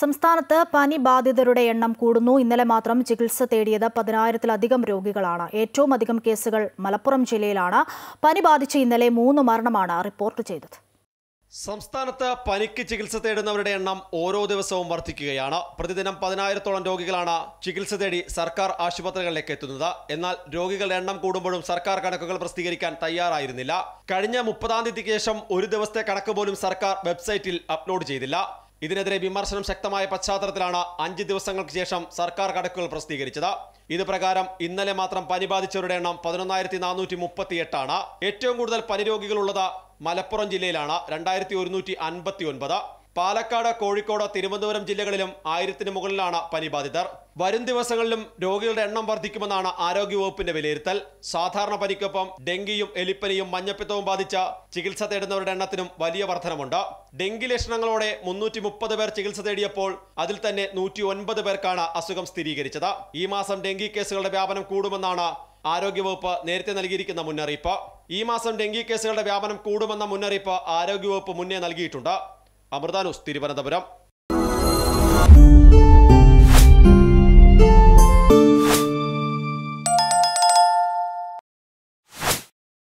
സംസ്ഥാനത്ത് പനി ബാധിതരുടെ എണ്ണം കൂടുന്നു ഇന്നലെ മാത്രം ചികിത്സ തേടിയത് പതിനായിരത്തിലധികം രോഗികളാണ് ഏറ്റവും അധികം കേസുകൾ മലപ്പുറം ജില്ലയിലാണ് പനി ബാധിച്ച് ഇന്നലെ മൂന്ന് മരണമാണ് റിപ്പോർട്ട് ചെയ്തത് സംസ്ഥാനത്ത് പനിക്ക് ചികിത്സ തേടുന്നവരുടെ എണ്ണം ഓരോ ദിവസവും വർദ്ധിക്കുകയാണ് പ്രതിദിനം പതിനായിരത്തോളം രോഗികളാണ് ചികിത്സ തേടി സർക്കാർ ആശുപത്രികളിലേക്ക് എത്തുന്നത് എന്നാൽ രോഗികളുടെ എണ്ണം കൂടുമ്പോഴും സർക്കാർ കണക്കുകൾ പ്രസിദ്ധീകരിക്കാൻ തയ്യാറായിരുന്നില്ല കഴിഞ്ഞ മുപ്പതാം തീയതിക്ക് ശേഷം ഒരു ദിവസത്തെ കണക്ക് പോലും സർക്കാർ വെബ്സൈറ്റിൽ അപ്ലോഡ് ചെയ്തില്ല ഇതിനെതിരെ വിമർശനം ശക്തമായ പശ്ചാത്തലത്തിലാണ് അഞ്ച് ദിവസങ്ങൾക്ക് ശേഷം സർക്കാർ കണക്കുകൾ പ്രസിദ്ധീകരിച്ചത് ഇത് പ്രകാരം ഇന്നലെ മാത്രം പനി ബാധിച്ചവരുടെ എണ്ണം പതിനൊന്നായിരത്തി നാനൂറ്റി മുപ്പത്തിയെട്ടാണ് ഏറ്റവും കൂടുതൽ പനി രോഗികളുള്ളത് മലപ്പുറം ജില്ലയിലാണ് രണ്ടായിരത്തി ഒരുന്നൂറ്റി അൻപത്തി ഒൻപത് പാലക്കാട് കോഴിക്കോട് തിരുവനന്തപുരം ജില്ലകളിലും ആയിരത്തിന് മുകളിലാണ് ബാധിതർ വരും ദിവസങ്ങളിലും രോഗികളുടെ എണ്ണം വർദ്ധിക്കുമെന്നാണ് ആരോഗ്യവകുപ്പിന്റെ വിലയിരുത്തൽ സാധാരണ പനിക്കൊപ്പം ഡെങ്കിയും എലിപ്പനിയും മഞ്ഞപ്പിത്തവും ബാധിച്ച ചികിത്സ തേടുന്നവരുടെ എണ്ണത്തിനും വലിയ വർധനമുണ്ട് ഡെങ്കി ലക്ഷണങ്ങളോടെ മുന്നൂറ്റി മുപ്പത് പേർ ചികിത്സ തേടിയപ്പോൾ അതിൽ തന്നെ നൂറ്റി ഒൻപത് പേർക്കാണ് അസുഖം സ്ഥിരീകരിച്ചത് ഈ മാസം ഡെങ്കി കേസുകളുടെ വ്യാപനം കൂടുമെന്നാണ് ആരോഗ്യവകുപ്പ് നേരത്തെ നൽകിയിരിക്കുന്ന മുന്നറിയിപ്പ് ഈ മാസം ഡെങ്കി കേസുകളുടെ വ്യാപനം കൂടുമെന്ന മുന്നറിയിപ്പ് ആരോഗ്യവകുപ്പ് മുന്നേ നൽകിയിട്ടുണ്ട് അമൃതാനൂസ് തിരുവനന്തപുരം